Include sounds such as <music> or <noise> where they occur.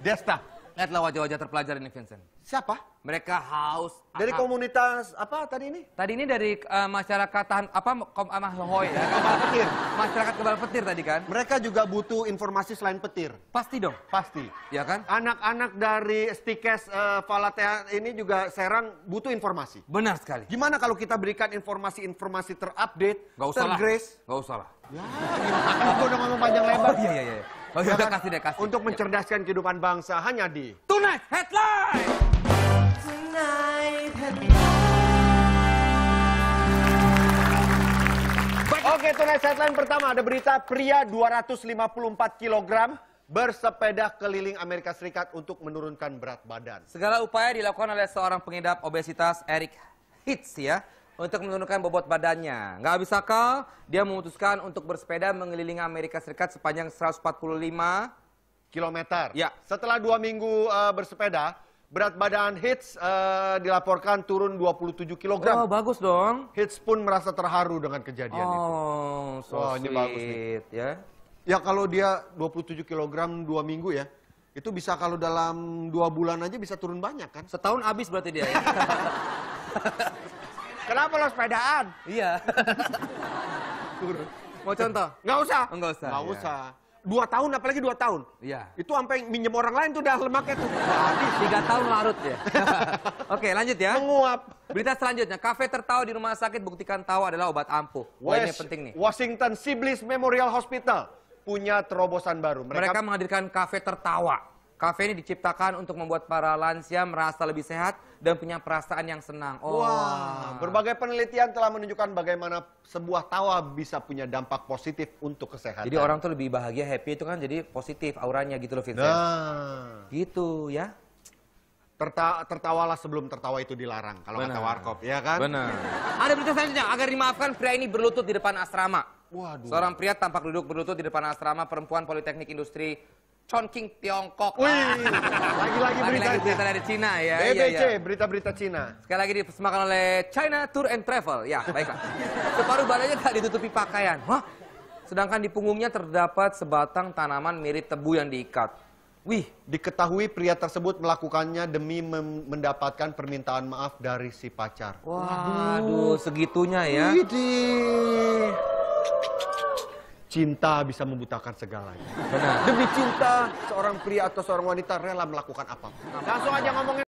Desta. Lihatlah wajah-wajah terpelajar ini, Vincent. Siapa? Mereka haus. Dari komunitas apa tadi ini? Tadi ini dari uh, masyarakat tahan apa kom hoi, ya. Kebal petir. Masyarakat kebal petir tadi kan? Mereka juga butuh informasi selain petir. Pasti dong. Pasti. Ya kan? Anak-anak dari Stikes uh, Falatea ini juga Serang butuh informasi. Benar sekali. Gimana kalau kita berikan informasi-informasi terupdate, tergres? Gak usah lah. Gak usah lah. Ya, gimana? Gue udah ngomong panjang lebar. Oh, iya, iya, iya. Oh, ya, kasih deh, kasih. Untuk mencerdaskan kehidupan bangsa hanya di Tonight Headline. Tonight Headline. Oke, Tonight Headline pertama ada berita pria 254 kg bersepeda keliling Amerika Serikat untuk menurunkan berat badan. Segala upaya dilakukan oleh seorang pengidap obesitas Eric Hitz ya untuk menurunkan bobot badannya. Nggak habis akal, dia memutuskan untuk bersepeda mengelilingi Amerika Serikat sepanjang 145 km. Ya. Setelah dua minggu uh, bersepeda, berat badan Hits uh, eh, dilaporkan turun 27 kg. Oh, bagus dong. Hits pun merasa terharu dengan kejadian oh, itu. Oh, so sweet, oh, ini bagus nih. ya. Ya kalau dia 27 kg dua minggu ya, itu bisa kalau dalam dua bulan aja bisa turun banyak kan? Setahun habis berarti dia ya. <laughs> Kenapa lo sepedaan? Iya. <laughs> Mau contoh? Nggak usah. Oh, nggak usah. Nggak iya. usah. Dua tahun, apalagi dua tahun. Iya. Itu sampai minjem orang lain tuh dah lemaknya tuh. Habis. <laughs> Tiga tahun larut ya. <laughs> Oke, lanjut ya. Menguap. Berita selanjutnya, kafe tertawa di rumah sakit buktikan tawa adalah obat ampuh. Wah, ini penting nih. Washington Siblis Memorial Hospital punya terobosan baru. Mereka, Mereka menghadirkan kafe tertawa Kafe ini diciptakan untuk membuat para lansia merasa lebih sehat dan punya perasaan yang senang. Oh. Wah, berbagai penelitian telah menunjukkan bagaimana sebuah tawa bisa punya dampak positif untuk kesehatan. Jadi orang tuh lebih bahagia, happy itu kan jadi positif auranya gitu loh Vincent. Nah. Gitu ya. Terta tertawalah sebelum tertawa itu dilarang kalau Bener. kata Warkop, ya kan? Benar. Ada berita selanjutnya, agar dimaafkan pria ini berlutut di depan asrama. Waduh. Seorang pria tampak duduk berlutut di depan asrama perempuan Politeknik Industri Chongqing Tiongkok. Ah. lagi-lagi berita, lagi berita dari Cina ya. BBC, ya, ya. berita-berita Cina. Sekali lagi dipersembahkan oleh China Tour and Travel. Ya, baiklah. Separuh badannya tak ditutupi pakaian. Hah? Sedangkan di punggungnya terdapat sebatang tanaman mirip tebu yang diikat. Wih, diketahui pria tersebut melakukannya demi mendapatkan permintaan maaf dari si pacar. Waduh, Waduh segitunya ya. Widih. Cinta bisa membutakan segalanya. Benar. Demi cinta, seorang pria atau seorang wanita rela melakukan apa. Langsung aja ngomongin.